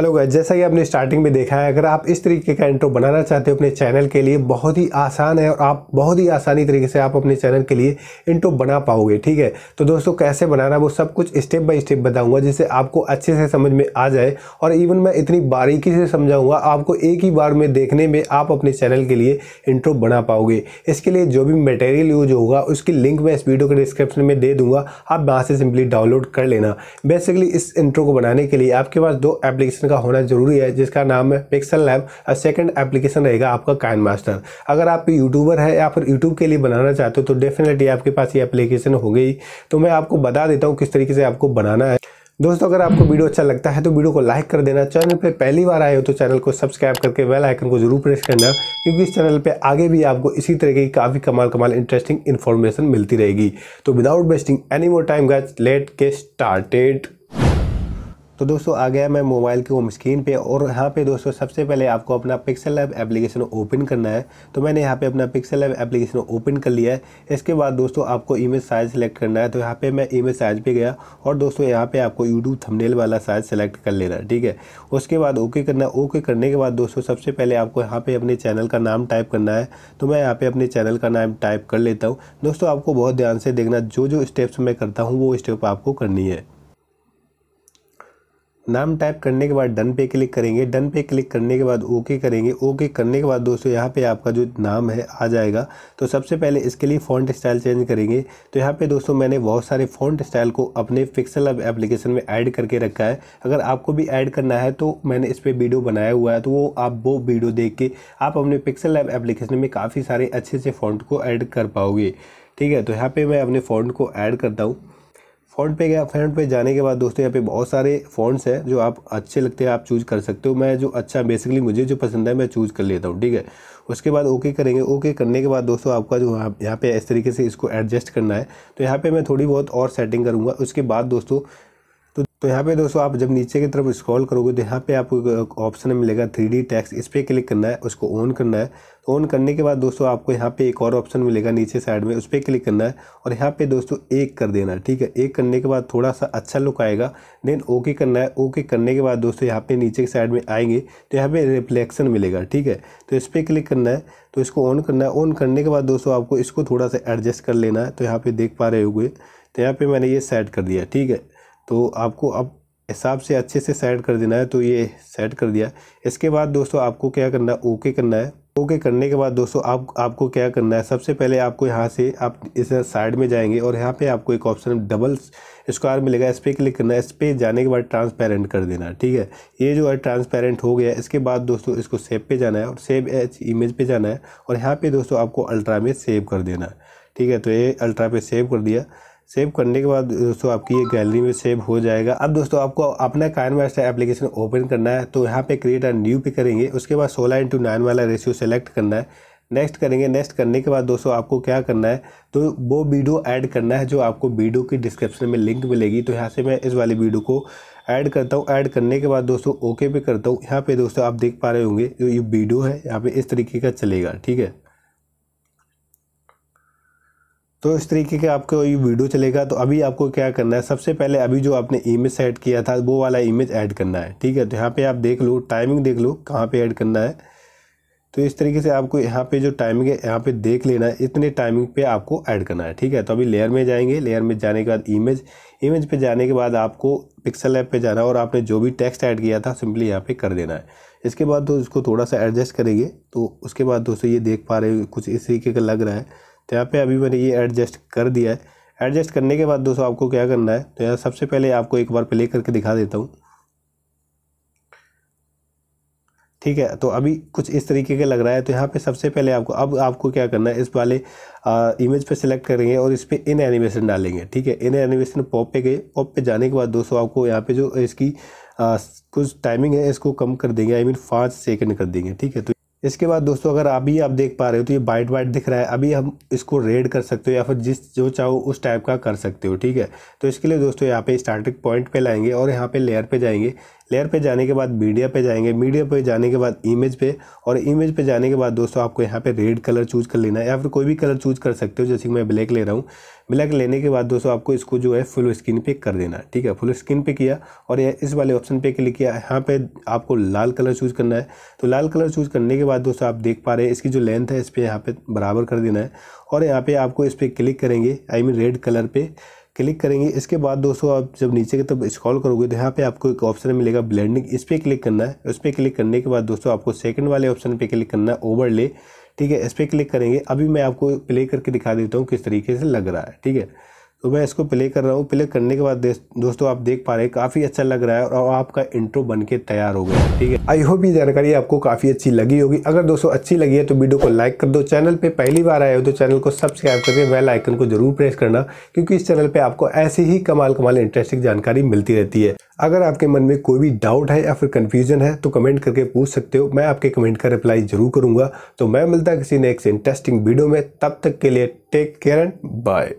hello guys जैसा कि आपने स्टार्टिंग में देखा है अगर आप इस तरीके का इंट्रो बनाना चाहते हो अपने चैनल के लिए बहुत ही आसान है और आप बहुत ही आसानी तरीके से आप अपने चैनल के लिए इंट्रो बना पाओगे ठीक है तो दोस्तों कैसे बनाना वो सब कुछ स्टेप बाय स्टेप बताऊंगा जिससे आपको अच्छे से समझ में आ जाए और इवन मैं इतनी बारीकी से समझाऊँगा आपको एक ही बार में देखने में आप अपने चैनल के लिए इंट्रो बना पाओगे इसके लिए जो भी मटेरियल यूज होगा उसकी लिंक मैं इस वीडियो के डिस्क्रिप्शन में दे दूँगा आप वहाँ से सिंपली डाउनलोड कर लेना बेसिकली इस इंट्रो को बनाने के लिए आपके पास दो एप्लीकेशन का होना जरूरी है जिसका नाम है पिक्सल लैब और सेकंड एप्लीकेशन रहेगा आपका काइन मास्टर अगर आप यूट्यूबर है या फिर यूट्यूब के लिए बनाना चाहते हो तो डेफिनेटली आपके पास ये एप्लीकेशन हो गई तो मैं आपको बता देता हूँ किस तरीके से आपको बनाना है दोस्तों अगर आपको वीडियो अच्छा लगता है तो वीडियो को लाइक कर देना चैनल पे पहली बार आए हो तो चैनल को सब्सक्राइब करके बेल आइकन को जरूर प्रेस करना क्योंकि इस चैनल पे आगे भी आपको इसी तरह की काफ़ी कमाल कमाल इंटरेस्टिंग इन्फॉर्मेशन मिलती रहेगी तो without wasting any more time get let के स्टार्टेड तो दोस्तों आ गया मैं मोबाइल के होम स्क्रीन पे और यहाँ पे दोस्तों सबसे पहले आपको अपना पिक्सल लैब एप्लीकेशन ओपन करना है तो मैंने यहाँ पे अपना पिक्सल लैब एप्लीकेशन ओपन कर लिया है इसके बाद दोस्तों आपको इमेज साइज सेलेक्ट करना है तो यहाँ पे मैं इमेज साइज पे गया और दोस्तों यहाँ पे आपको यूट्यूब थमनेल वाला साइज सेलेक्ट कर लेना ठीक है उसके बाद ओके करना है ओके करने के बाद दोस्तों सबसे पहले आपको यहाँ पे अपने चैनल का नाम टाइप करना है तो मैं यहाँ पे अपने चैनल का नाम टाइप कर लेता हूँ दोस्तों आपको बहुत ध्यान से देखना जो जो स्टेप्स मैं करता हूँ वो स्टेप आपको करनी है नाम टाइप करने के बाद डन पे क्लिक करेंगे डन पे क्लिक करने के बाद ओके करेंगे ओके करने के बाद दोस्तों यहाँ पे आपका जो नाम है आ जाएगा तो सबसे पहले इसके लिए फ़ॉन्ट स्टाइल चेंज करेंगे तो यहाँ पे दोस्तों मैंने बहुत सारे फ़ॉन्ट स्टाइल को अपने पिक्सल अब एप्लीकेशन में ऐड करके रखा है अगर आपको भी ऐड करना है तो मैंने इस पर वीडियो बनाया हुआ है तो वो आप वो वीडियो देख के आप अपने पिक्सल ऐप एप्लीकेशन में काफ़ी सारे अच्छे से फ़ॉन्ट को ऐड कर पाओगे ठीक है तो यहाँ पर मैं अपने फ़ॉन्ट को ऐड करता हूँ फ़ॉन्ट पे गया फ्रंट पे जाने के बाद दोस्तों यहाँ पे बहुत सारे फ़ॉन्ट्स हैं जो आप अच्छे लगते हैं आप चूज़ कर सकते हो मैं जो अच्छा बेसिकली मुझे जो पसंद है मैं चूज़ कर लेता हूँ ठीक है उसके बाद ओके करेंगे ओके करने के बाद दोस्तों आपका जो यहाँ पे इस तरीके से इसको एडजस्ट करना है तो यहाँ पे मैं थोड़ी बहुत और सेटिंग करूँगा उसके बाद दोस्तों तो यहाँ पे दोस्तों आप जब नीचे की तरफ स्क्रॉल करोगे तो यहाँ पे आपको ऑप्शन मिलेगा थ्री डी टैक्स इस पर क्लिक करना है उसको ऑन करना है तो ऑन करने के बाद दोस्तों आपको यहाँ पे एक और ऑप्शन मिलेगा नीचे साइड में उस पर क्लिक करना है और यहाँ पे दोस्तों एक कर देना है ठीक है एक करने के बाद थोड़ा सा अच्छा लुक आएगा देन ओके करना है ओके करने के बाद दोस्तों यहाँ पे नीचे की साइड में आएंगे तो यहाँ पे रिफ्लेक्शन मिलेगा ठीक है तो इस पर क्लिक करना है तो इसको ऑन करना है ऑन करने के बाद दोस्तों आपको इसको थोड़ा सा एडजस्ट कर लेना है तो यहाँ पर देख पा रहे हुए तो यहाँ पर मैंने ये सेट कर दिया ठीक है तो आपको अब हिसाब से अच्छे से सेट कर देना है तो ये सेट कर दिया इसके बाद दोस्तों आपको क्या करना है ओके करना है ओके करने के बाद दोस्तों आप आपको क्या करना है सबसे पहले आपको यहाँ से आप इस साइड में जाएंगे और यहाँ पे आपको एक ऑप्शन डबल स्क्वायर मिलेगा इस पर क्लिक करना है इस पर जाने के बाद ट्रांसपेरेंट कर देना ठीक है ये जो है ट्रांसपेरेंट हो गया इसके बाद दोस्तों इसको सेव पे जाना है और सेव एच इमेज पर जाना है और यहाँ पर दोस्तों आपको अल्ट्रा में सेव कर देना है ठीक है तो ये अल्ट्रा पे सेव कर दिया सेव करने के बाद दोस्तों आपकी ये गैलरी में सेव हो जाएगा अब दोस्तों आपको अपना कायनवास्टर एप्लीकेशन ओपन करना है तो यहाँ पे क्रिएट एंड न्यू पे करेंगे उसके बाद सोलह इंटू नाइन वाला रेशियो सेलेक्ट करना है नेक्स्ट करेंगे नेक्स्ट करने के बाद दोस्तों आपको क्या करना है तो वो वीडियो ऐड करना है जो आपको वीडियो की डिस्क्रिप्शन में लिंक मिलेगी तो यहाँ से मैं इस वाली वीडियो को ऐड करता हूँ ऐड करने के बाद दोस्तों ओके पे करता हूँ यहाँ पे दोस्तों आप देख पा रहे होंगे जो ये वीडियो है यहाँ पे इस तरीके का चलेगा ठीक है तो इस तरीके का आपका ये वीडियो चलेगा तो अभी आपको क्या करना है सबसे पहले अभी जो आपने इमेज सेट किया था वो वाला इमेज ऐड करना है ठीक है तो यहाँ पे आप देख लो टाइमिंग देख लो कहाँ पे ऐड करना है तो इस तरीके से आपको यहाँ पे जो टाइमिंग है यहाँ पे देख लेना है इतने टाइमिंग पे आपको ऐड करना है ठीक है तो अभी लेयर में जाएंगे लेयर में जाने के बाद इमेज इमेज पर जाने के बाद आपको पिक्सल ऐप पर जाना है और आपने जो भी टेक्स्ट ऐड किया था सिंपली यहाँ पर कर देना है इसके बाद तो इसको थोड़ा सा एडजस्ट करेंगे तो उसके बाद दोस्तों ये देख पा रहे हो कुछ इस तरीके का लग रहा है तो यहाँ पे अभी मैंने ये एडजस्ट कर दिया है एडजस्ट करने के बाद दोस्तों आपको क्या करना है तो यहाँ सबसे पहले आपको एक बार प्ले करके दिखा देता हूँ ठीक है तो अभी कुछ इस तरीके का लग रहा है तो यहाँ पे सबसे पहले आपको अब आपको क्या करना है इस वाले इमेज पे सिलेक्ट करेंगे और इस पर इन एनिमेशन डालेंगे ठीक है इन एनिमेशन पॉप पे गए पॉप पे जाने के बाद दोस्तों आपको यहाँ पे जो इसकी आ, कुछ टाइमिंग है इसको कम कर देंगे आई मीन पाँच सेकंड कर देंगे ठीक है तो इसके बाद दोस्तों अगर अभी आप देख पा रहे हो तो ये वाइट वाइट दिख रहा है अभी हम इसको रेड कर सकते हो या फिर जिस जो चाहो उस टाइप का कर सकते हो ठीक है तो इसके लिए दोस्तों यहाँ पे स्टार्टिंग पॉइंट पे लाएंगे और यहाँ पे लेयर पे जाएंगे लेयर पे जाने के बाद मीडिया पे जाएंगे मीडिया पे जाने के बाद इमेज पे और इमेज पे जाने के बाद दोस्तों आपको यहाँ पे रेड कलर चूज कर लेना है या फिर कोई भी कलर चूज कर सकते हो जैसे कि मैं ब्लैक ले रहा हूँ ब्लैक लेने के बाद दोस्तों आपको इसको जो है फुल स्क्रीन पे कर देना ठीक है फुल स्क्रीन पे किया और इस वाले ऑप्शन पे क्लिक किया यहाँ पे आपको लाल कलर चूज करना है तो लाल कलर चूज करने के बाद दोस्तों आप देख पा रहे हैं इसकी जो लेंथ है इस पर यहाँ पर बराबर कर देना है और यहाँ पर आपको इस पर क्लिक करेंगे आई मीन रेड कलर पर क्लिक करेंगे इसके बाद दोस्तों आप जब नीचे की तब स्क्रॉल करोगे तो यहाँ पे आपको एक ऑप्शन मिलेगा ब्लेंडिंग इस पर क्लिक करना है उस पर क्लिक करने के बाद दोस्तों आपको सेकंड वाले ऑप्शन पे क्लिक करना है ओवरले ठीक है इस पर क्लिक करेंगे अभी मैं आपको प्ले करके दिखा देता हूँ किस तरीके से लग रहा है ठीक है तो मैं इसको प्ले कर रहा हूँ प्ले करने के बाद दोस्तों आप देख पा रहे हैं काफ़ी अच्छा लग रहा है और आपका इंट्रो बन के तैयार हो गया ठीक है आई होप ये जानकारी आपको काफ़ी अच्छी लगी होगी अगर दोस्तों अच्छी लगी है तो वीडियो को लाइक कर दो चैनल पर पहली बार आए हो तो चैनल को सब्सक्राइब करके बेल आइकन को जरूर प्रेस करना क्योंकि इस चैनल पर आपको ऐसी ही कमाल कमाल इंटरेस्टिंग जानकारी मिलती रहती है अगर आपके मन में कोई भी डाउट है या फिर कन्फ्यूजन है तो कमेंट करके पूछ सकते हो मैं आपके कमेंट का रिप्लाई जरूर करूँगा तो मैं मिलता किसी नेक्स्ट इंटरेस्टिंग वीडियो में तब तक के लिए टेक केयर एंड बाय